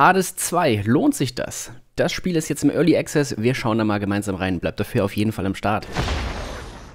Hades 2, lohnt sich das? Das Spiel ist jetzt im Early Access. Wir schauen da mal gemeinsam rein. Bleibt dafür auf jeden Fall am Start.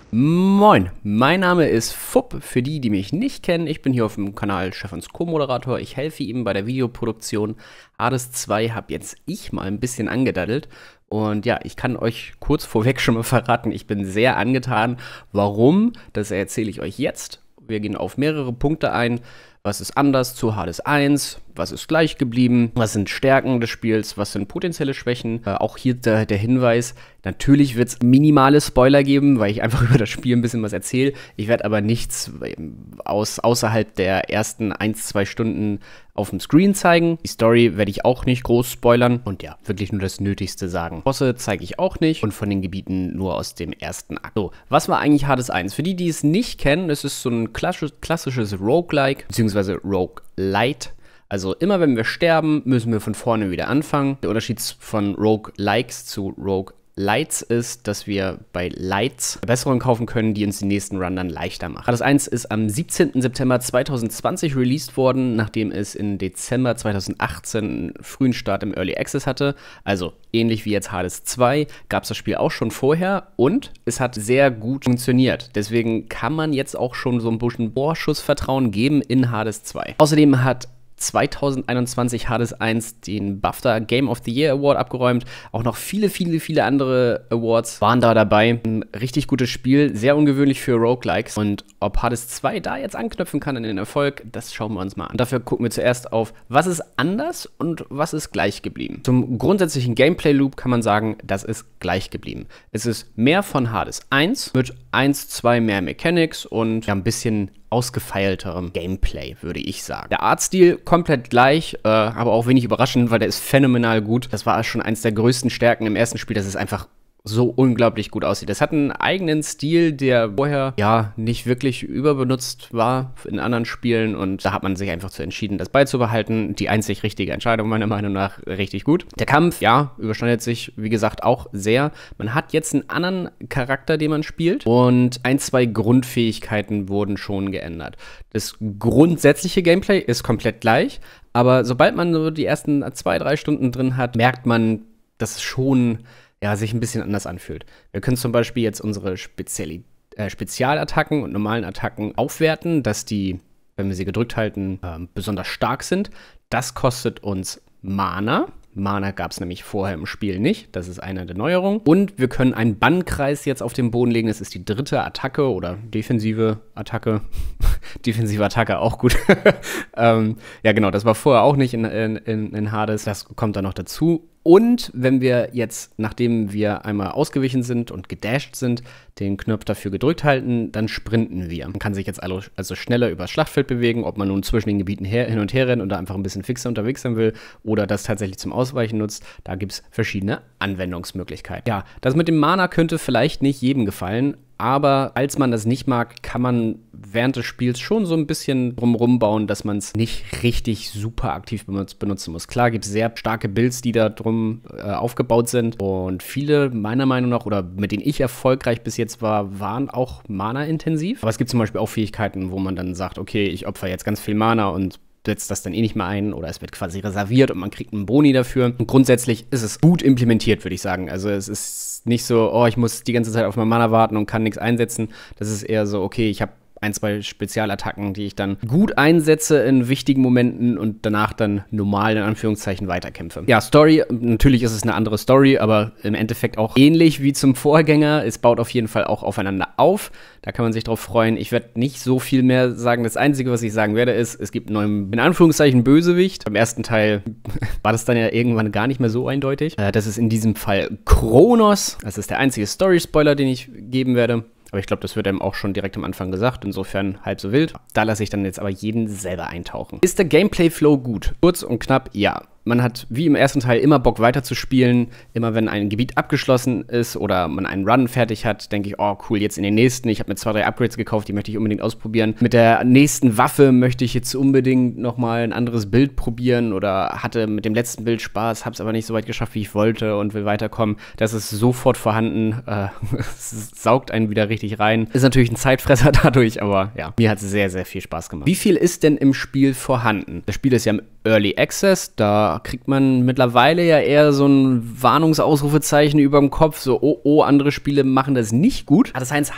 Moin, mein Name ist Fupp. Für die, die mich nicht kennen, ich bin hier auf dem Kanal Stefans Co-Moderator. Ich helfe ihm bei der Videoproduktion. Hades 2 habe jetzt ich mal ein bisschen angedaddelt. Und ja, ich kann euch kurz vorweg schon mal verraten, ich bin sehr angetan. Warum? Das erzähle ich euch jetzt. Wir gehen auf mehrere Punkte ein. Was ist anders zu Hades 1? was ist gleich geblieben, was sind Stärken des Spiels, was sind potenzielle Schwächen. Äh, auch hier der, der Hinweis, natürlich wird es minimale Spoiler geben, weil ich einfach über das Spiel ein bisschen was erzähle. Ich werde aber nichts ähm, aus, außerhalb der ersten 1, 2 Stunden auf dem Screen zeigen. Die Story werde ich auch nicht groß spoilern und ja, wirklich nur das Nötigste sagen. Bosse zeige ich auch nicht und von den Gebieten nur aus dem ersten Akt. So, was war eigentlich Hades 1? Für die, die es nicht kennen, es ist so ein klassisches, klassisches Roguelike bzw. Roguelite also immer wenn wir sterben, müssen wir von vorne wieder anfangen. Der Unterschied von Rogue Likes zu Rogue Lights ist, dass wir bei Lights Verbesserungen kaufen können, die uns den nächsten Run dann leichter machen. Hades 1 ist am 17. September 2020 released worden, nachdem es im Dezember 2018 einen frühen Start im Early Access hatte. Also ähnlich wie jetzt Hades 2 gab es das Spiel auch schon vorher und es hat sehr gut funktioniert. Deswegen kann man jetzt auch schon so ein bisschen Bohrschussvertrauen geben in Hades 2. Außerdem hat 2021 Hades 1 den BAFTA Game of the Year Award abgeräumt. Auch noch viele, viele, viele andere Awards waren da dabei. Ein richtig gutes Spiel, sehr ungewöhnlich für Roguelikes. Und ob Hades 2 da jetzt anknüpfen kann an den Erfolg, das schauen wir uns mal an. Dafür gucken wir zuerst auf, was ist anders und was ist gleich geblieben. Zum grundsätzlichen Gameplay-Loop kann man sagen, das ist gleich geblieben. Es ist mehr von Hades 1 mit 1, 2 mehr Mechanics und ja, ein bisschen ausgefeilterem Gameplay, würde ich sagen. Der Artstil komplett gleich, äh, aber auch wenig überraschend, weil der ist phänomenal gut. Das war schon eins der größten Stärken im ersten Spiel, dass es einfach so unglaublich gut aussieht. Es hat einen eigenen Stil, der vorher ja nicht wirklich überbenutzt war in anderen Spielen und da hat man sich einfach zu entschieden, das beizubehalten. Die einzig richtige Entscheidung meiner Meinung nach richtig gut. Der Kampf, ja, überschneidet sich wie gesagt auch sehr. Man hat jetzt einen anderen Charakter, den man spielt und ein, zwei Grundfähigkeiten wurden schon geändert. Das grundsätzliche Gameplay ist komplett gleich, aber sobald man so die ersten zwei, drei Stunden drin hat, merkt man, dass es schon ja, sich ein bisschen anders anfühlt. Wir können zum Beispiel jetzt unsere Speziali äh, Spezialattacken und normalen Attacken aufwerten, dass die, wenn wir sie gedrückt halten, äh, besonders stark sind. Das kostet uns Mana. Mana gab es nämlich vorher im Spiel nicht. Das ist eine der Neuerungen. Und wir können einen Bannkreis jetzt auf den Boden legen. Das ist die dritte Attacke oder defensive Attacke. defensive Attacke auch gut. ähm, ja, genau, das war vorher auch nicht in, in, in Hades. Das kommt dann noch dazu. Und wenn wir jetzt, nachdem wir einmal ausgewichen sind und gedasht sind, den Knopf dafür gedrückt halten, dann sprinten wir. Man kann sich jetzt also, also schneller übers Schlachtfeld bewegen, ob man nun zwischen den Gebieten her, hin und her rennt und da einfach ein bisschen fixer unterwegs sein will oder das tatsächlich zum Ausweichen nutzt. Da gibt es verschiedene Anwendungsmöglichkeiten. Ja, das mit dem Mana könnte vielleicht nicht jedem gefallen, aber als man das nicht mag, kann man während des Spiels schon so ein bisschen drumrum bauen, dass man es nicht richtig super aktiv benutzen muss. Klar gibt es sehr starke Builds, die da drum äh, aufgebaut sind. Und viele meiner Meinung nach oder mit denen ich erfolgreich bis jetzt war, waren auch Mana-intensiv. Aber es gibt zum Beispiel auch Fähigkeiten, wo man dann sagt, okay, ich opfer jetzt ganz viel Mana und setzt das dann eh nicht mehr ein oder es wird quasi reserviert und man kriegt einen Boni dafür. Und grundsätzlich ist es gut implementiert, würde ich sagen. Also es ist nicht so, oh, ich muss die ganze Zeit auf mein Mana warten und kann nichts einsetzen. Das ist eher so, okay, ich habe ein, zwei Spezialattacken, die ich dann gut einsetze in wichtigen Momenten und danach dann normal in Anführungszeichen weiterkämpfe. Ja, Story, natürlich ist es eine andere Story, aber im Endeffekt auch ähnlich wie zum Vorgänger. Es baut auf jeden Fall auch aufeinander auf. Da kann man sich drauf freuen. Ich werde nicht so viel mehr sagen. Das Einzige, was ich sagen werde, ist, es gibt einen neuen, in Anführungszeichen, Bösewicht. Beim ersten Teil war das dann ja irgendwann gar nicht mehr so eindeutig. Äh, das ist in diesem Fall Kronos. Das ist der einzige Story-Spoiler, den ich geben werde. Aber ich glaube, das wird einem auch schon direkt am Anfang gesagt. Insofern halb so wild. Da lasse ich dann jetzt aber jeden selber eintauchen. Ist der Gameplay-Flow gut? Kurz und knapp, ja man hat wie im ersten Teil immer Bock weiterzuspielen. Immer wenn ein Gebiet abgeschlossen ist oder man einen Run fertig hat, denke ich, oh cool, jetzt in den nächsten. Ich habe mir zwei, drei Upgrades gekauft, die möchte ich unbedingt ausprobieren. Mit der nächsten Waffe möchte ich jetzt unbedingt nochmal ein anderes Bild probieren oder hatte mit dem letzten Bild Spaß, habe es aber nicht so weit geschafft, wie ich wollte und will weiterkommen. Das ist sofort vorhanden. Äh, saugt einen wieder richtig rein. Ist natürlich ein Zeitfresser dadurch, aber ja, mir hat es sehr, sehr viel Spaß gemacht. Wie viel ist denn im Spiel vorhanden? Das Spiel ist ja im Early Access, da kriegt man mittlerweile ja eher so ein Warnungsausrufezeichen über dem Kopf, so, oh, oh, andere Spiele machen das nicht gut. Hat hat es eins,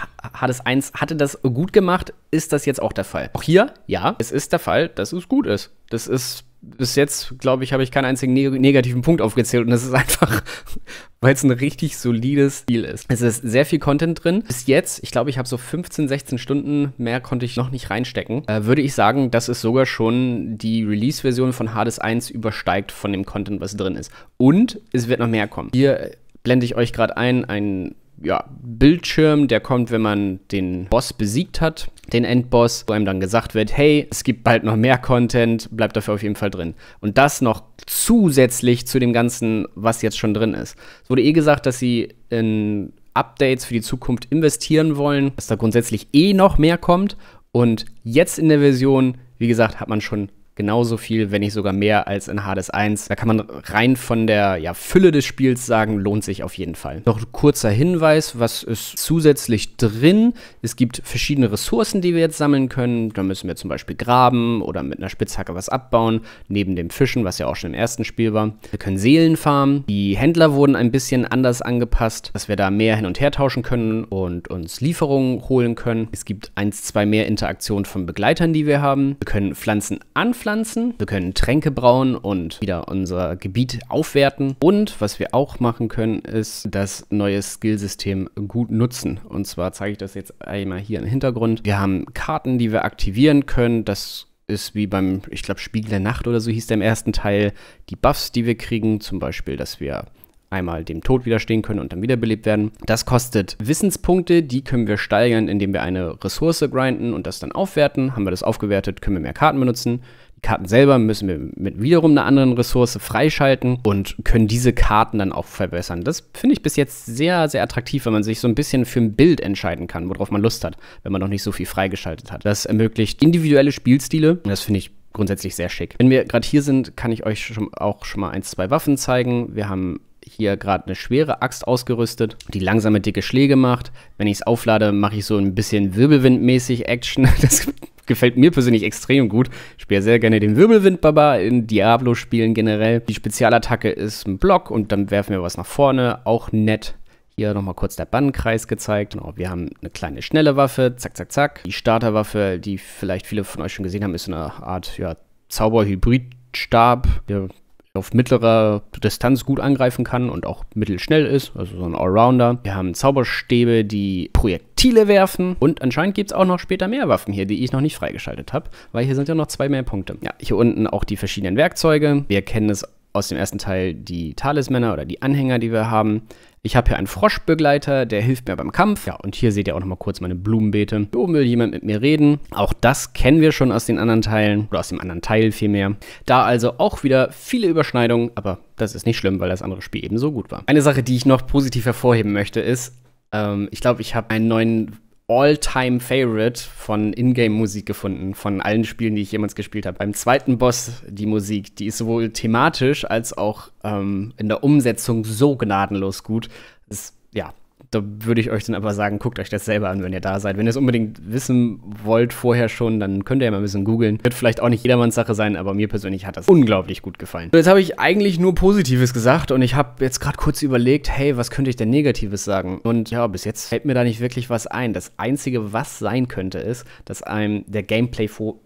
es eins, hatte das gut gemacht, ist das jetzt auch der Fall? Auch hier, ja, es ist der Fall, dass es gut ist. Das ist bis jetzt, glaube ich, habe ich keinen einzigen neg negativen Punkt aufgezählt und das ist einfach, weil es ein richtig solides Spiel ist. Es ist sehr viel Content drin. Bis jetzt, ich glaube, ich habe so 15, 16 Stunden mehr konnte ich noch nicht reinstecken. Äh, würde ich sagen, dass es sogar schon die Release-Version von Hades 1 übersteigt von dem Content, was drin ist. Und es wird noch mehr kommen. Hier blende ich euch gerade ein, ein ja, Bildschirm, der kommt, wenn man den Boss besiegt hat, den Endboss, wo einem dann gesagt wird, hey, es gibt bald noch mehr Content, bleibt dafür auf jeden Fall drin. Und das noch zusätzlich zu dem Ganzen, was jetzt schon drin ist. Es wurde eh gesagt, dass sie in Updates für die Zukunft investieren wollen, dass da grundsätzlich eh noch mehr kommt. Und jetzt in der Version, wie gesagt, hat man schon genauso viel, wenn nicht sogar mehr als in Hades 1. Da kann man rein von der ja, Fülle des Spiels sagen, lohnt sich auf jeden Fall. Noch ein kurzer Hinweis, was ist zusätzlich drin? Es gibt verschiedene Ressourcen, die wir jetzt sammeln können. Da müssen wir zum Beispiel graben oder mit einer Spitzhacke was abbauen, neben dem Fischen, was ja auch schon im ersten Spiel war. Wir können Seelen farmen. Die Händler wurden ein bisschen anders angepasst, dass wir da mehr hin und her tauschen können und uns Lieferungen holen können. Es gibt eins, zwei mehr Interaktionen von Begleitern, die wir haben. Wir können Pflanzen anpflanzen anpflanzen. Wir können Tränke brauen und wieder unser Gebiet aufwerten. Und was wir auch machen können, ist das neue Skillsystem gut nutzen. Und zwar zeige ich das jetzt einmal hier im Hintergrund. Wir haben Karten, die wir aktivieren können. Das ist wie beim, ich glaube, Spiegel der Nacht oder so hieß der im ersten Teil. Die Buffs, die wir kriegen, zum Beispiel, dass wir einmal dem Tod widerstehen können und dann wiederbelebt werden. Das kostet Wissenspunkte, die können wir steigern, indem wir eine Ressource grinden und das dann aufwerten. Haben wir das aufgewertet, können wir mehr Karten benutzen. Die Karten selber müssen wir mit wiederum einer anderen Ressource freischalten und können diese Karten dann auch verbessern. Das finde ich bis jetzt sehr, sehr attraktiv, wenn man sich so ein bisschen für ein Bild entscheiden kann, worauf man Lust hat, wenn man noch nicht so viel freigeschaltet hat. Das ermöglicht individuelle Spielstile und das finde ich grundsätzlich sehr schick. Wenn wir gerade hier sind, kann ich euch schon, auch schon mal ein, zwei Waffen zeigen. Wir haben hier gerade eine schwere Axt ausgerüstet, die langsame dicke Schläge macht. Wenn ich es auflade, mache ich so ein bisschen Wirbelwindmäßig Action. Das gefällt mir persönlich extrem gut. Ich spiele sehr gerne den Wirbelwind-Baba in Diablo-Spielen generell. Die Spezialattacke ist ein Block und dann werfen wir was nach vorne. Auch nett. Hier nochmal kurz der Bannenkreis gezeigt. Genau, wir haben eine kleine schnelle Waffe, zack, zack, zack. Die Starterwaffe, die vielleicht viele von euch schon gesehen haben, ist eine Art ja, hybrid stab Wir auf mittlerer Distanz gut angreifen kann und auch mittelschnell ist, also so ein Allrounder. Wir haben Zauberstäbe, die Projektile werfen und anscheinend gibt es auch noch später mehr Waffen hier, die ich noch nicht freigeschaltet habe, weil hier sind ja noch zwei mehr Punkte. Ja, hier unten auch die verschiedenen Werkzeuge. Wir kennen es aus dem ersten Teil die Talismänner oder die Anhänger, die wir haben. Ich habe hier einen Froschbegleiter, der hilft mir beim Kampf. Ja, und hier seht ihr auch nochmal kurz meine Blumenbeete. Hier oben will jemand mit mir reden. Auch das kennen wir schon aus den anderen Teilen oder aus dem anderen Teil vielmehr. Da also auch wieder viele Überschneidungen, aber das ist nicht schlimm, weil das andere Spiel eben so gut war. Eine Sache, die ich noch positiv hervorheben möchte, ist, ähm, ich glaube, ich habe einen neuen All-Time-Favorite von Ingame-Musik gefunden, von allen Spielen, die ich jemals gespielt habe. Beim zweiten Boss, die Musik, die ist sowohl thematisch als auch ähm, in der Umsetzung so gnadenlos gut. Das, ja, da würde ich euch dann aber sagen, guckt euch das selber an, wenn ihr da seid. Wenn ihr es unbedingt wissen wollt vorher schon, dann könnt ihr ja mal ein bisschen googeln. Wird vielleicht auch nicht jedermanns Sache sein, aber mir persönlich hat das unglaublich gut gefallen. So, jetzt habe ich eigentlich nur Positives gesagt und ich habe jetzt gerade kurz überlegt, hey, was könnte ich denn Negatives sagen? Und ja, bis jetzt fällt mir da nicht wirklich was ein. Das Einzige, was sein könnte, ist, dass einem der Gameplay-Flow,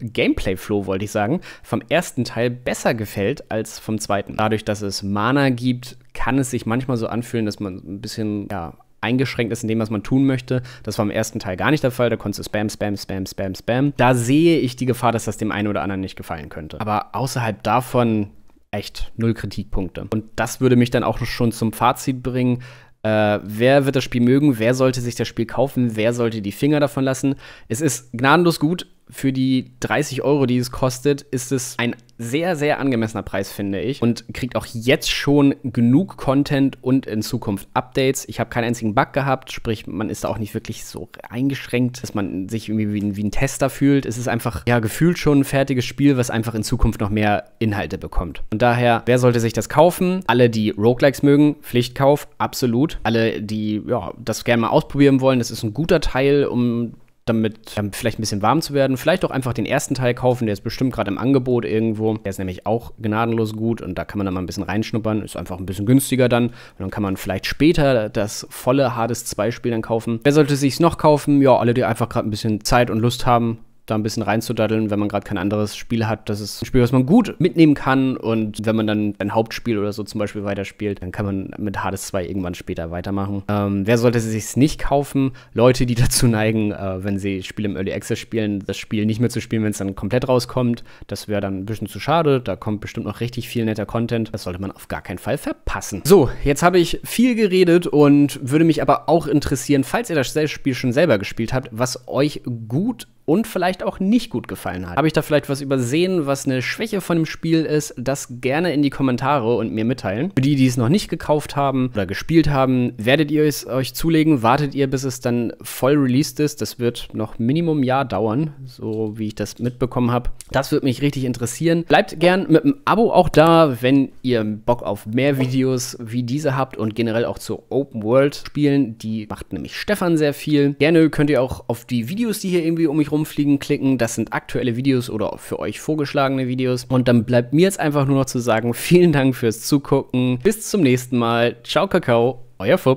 Gameplay wollte ich sagen, vom ersten Teil besser gefällt als vom zweiten. Dadurch, dass es Mana gibt, kann es sich manchmal so anfühlen, dass man ein bisschen ja, eingeschränkt ist in dem, was man tun möchte. Das war im ersten Teil gar nicht der Fall. Da konntest du spam, spam, spam, spam, spam. Da sehe ich die Gefahr, dass das dem einen oder anderen nicht gefallen könnte. Aber außerhalb davon echt null Kritikpunkte. Und das würde mich dann auch schon zum Fazit bringen. Äh, wer wird das Spiel mögen? Wer sollte sich das Spiel kaufen? Wer sollte die Finger davon lassen? Es ist gnadenlos gut für die 30 Euro, die es kostet, ist es ein sehr, sehr angemessener Preis, finde ich. Und kriegt auch jetzt schon genug Content und in Zukunft Updates. Ich habe keinen einzigen Bug gehabt, sprich, man ist da auch nicht wirklich so eingeschränkt, dass man sich irgendwie wie ein, wie ein Tester fühlt. Es ist einfach, ja, gefühlt schon ein fertiges Spiel, was einfach in Zukunft noch mehr Inhalte bekommt. Und daher, wer sollte sich das kaufen? Alle, die Roguelikes mögen, Pflichtkauf, absolut. Alle, die ja, das gerne mal ausprobieren wollen, das ist ein guter Teil, um damit ähm, vielleicht ein bisschen warm zu werden. Vielleicht auch einfach den ersten Teil kaufen, der ist bestimmt gerade im Angebot irgendwo. Der ist nämlich auch gnadenlos gut und da kann man dann mal ein bisschen reinschnuppern. Ist einfach ein bisschen günstiger dann. Und dann kann man vielleicht später das volle Hades 2 Spiel dann kaufen. Wer sollte sich noch kaufen? Ja, alle, die einfach gerade ein bisschen Zeit und Lust haben da ein bisschen reinzudaddeln, wenn man gerade kein anderes Spiel hat. Das ist ein Spiel, was man gut mitnehmen kann und wenn man dann ein Hauptspiel oder so zum Beispiel weiterspielt, dann kann man mit Hades 2 irgendwann später weitermachen. Ähm, wer sollte es sich nicht kaufen? Leute, die dazu neigen, äh, wenn sie Spiele im Early Access spielen, das Spiel nicht mehr zu spielen, wenn es dann komplett rauskommt. Das wäre dann ein bisschen zu schade. Da kommt bestimmt noch richtig viel netter Content. Das sollte man auf gar keinen Fall verpassen. So, jetzt habe ich viel geredet und würde mich aber auch interessieren, falls ihr das Spiel schon selber gespielt habt, was euch gut und vielleicht auch nicht gut gefallen hat. Habe ich da vielleicht was übersehen, was eine Schwäche von dem Spiel ist? Das gerne in die Kommentare und mir mitteilen. Für die, die es noch nicht gekauft haben oder gespielt haben, werdet ihr es euch zulegen? Wartet ihr, bis es dann voll released ist? Das wird noch Minimum Jahr dauern, so wie ich das mitbekommen habe. Das würde mich richtig interessieren. Bleibt gern mit einem Abo auch da, wenn ihr Bock auf mehr Videos wie diese habt und generell auch zu Open World Spielen. Die macht nämlich Stefan sehr viel. Gerne könnt ihr auch auf die Videos, die hier irgendwie um mich rumfliegen klicken. Das sind aktuelle Videos oder für euch vorgeschlagene Videos. Und dann bleibt mir jetzt einfach nur noch zu sagen, vielen Dank fürs Zugucken. Bis zum nächsten Mal. Ciao, Kakao, euer Fupp.